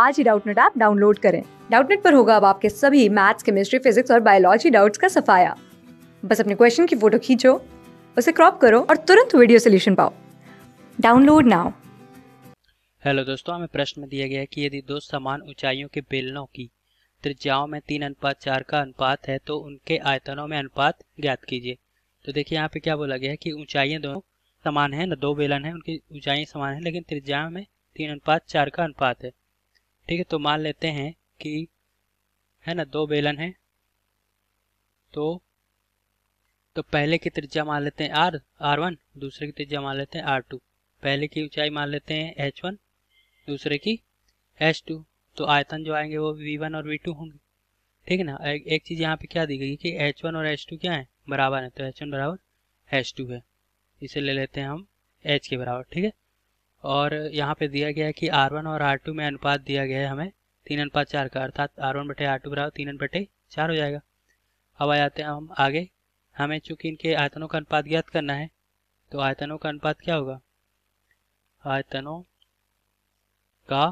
आज ही Doubtnut app download करें डाउटनेट पर होगा अब आपके सभी मैथ्स केमिस्ट्री फिजिक्स और बायोलॉजी डाउट्स का सफाया बस अपने क्वेश्चन की फोटो खींचो उसे क्रॉप करो और तुरंत वीडियो सोल्यूशन पाओ डाउनलोड नाउ हेलो दोस्तों हमें प्रश्न में दिया गया है कि यदि दो समान ऊंचाइयों के बेलनों की त्रिज्याओं में तीन अनुपात चार का अनुपात है तो उनके आयतनों में अनुपात ज्ञात कीजिए तो देखिए यहाँ पे क्या बोला गया है कि ऊंचाइयाँ दोनों समान है न दो बेलन है उनकी ऊंचाई समान है लेकिन त्रिज्या में तीन अनुपात चार का अनुपात है ठीक है तो मान लेते हैं कि है ना दो बेलन है तो तो पहले की त्रिज्या मान लेते हैं आर आर वन दूसरे की त्रिज्या मान लेते हैं आर टू पहले की ऊंचाई मान लेते हैं एच वन दूसरे की एच टू तो आयतन जो आएंगे वो वी वन और वी टू होंगे ठीक है ना ए, एक चीज़ यहाँ पे क्या दी गई कि एच वन और एच टू क्या है बराबर है तो एच वन बराबर एच टू है इसे ले लेते हैं हम एच के बराबर ठीक है और यहाँ पे दिया गया है कि आर वन और आर टू में अनुपात दिया गया है हमें तीन अनुपात चार का अर्थात आर वन बटे आर टू बराबर तीन बटे चार हो जाएगा अब आ जाते हैं हम आगे हमें चूंकि इनके आयतनों का अनुपात ज्ञात करना है तो आयतनों का अनुपात क्या होगा आयतनों का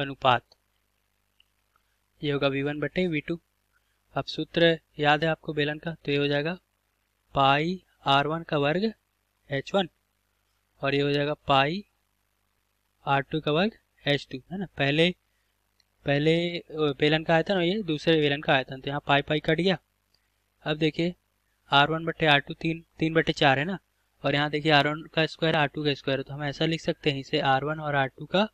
अनुपात ये होगा वी वन बटे वी टू अब सूत्र याद है आपको बेलन का तो ये हो जाएगा पाई आर वन का वर्ग एच वन और ये हो जाएगा पाई आर टू का वर्ग एच टू है ना पहले पहले वेलन का आयतन और ये दूसरे वेलन का आयतन तो यहाँ पाई पाई कट गया अब देखिए आर वन बटे आर टू तीन तीन बटे चार है ना और यहाँ देखिए आर वन का स्क्वायर आर टू का स्क्वायर है तो हम ऐसा लिख सकते हैं इसे आर वन और आर टू का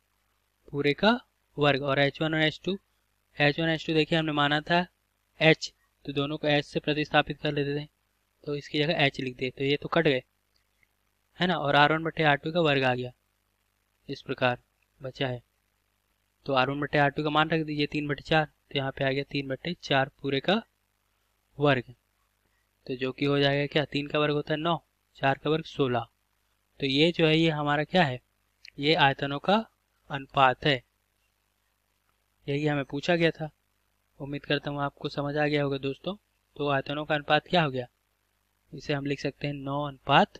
पूरे का वर्ग और एच वन और H two H one H two देखिए हमने माना था एच तो दोनों को एच से प्रतिस्थापित कर लेते थे तो इसकी जगह एच लिख दिए तो ये तो कट गए है ना और आर वन बटे आर टू का वर्ग आ गया इस प्रकार बचा है तो आर वन बटे आर टू का मान रख दीजिए तीन बटे चार तो यहाँ पे आ गया तीन बटे चार पूरे का वर्ग तो जो कि हो जाएगा क्या तीन का वर्ग होता है नौ चार का वर्ग सोलह तो ये जो है ये हमारा क्या है ये आयतनों का अनुपात है यही हमें पूछा गया था उम्मीद करता हूँ आपको समझ आ गया होगा दोस्तों तो आयतनों का अनुपात क्या हो गया इसे हम लिख सकते हैं नौ अनुपात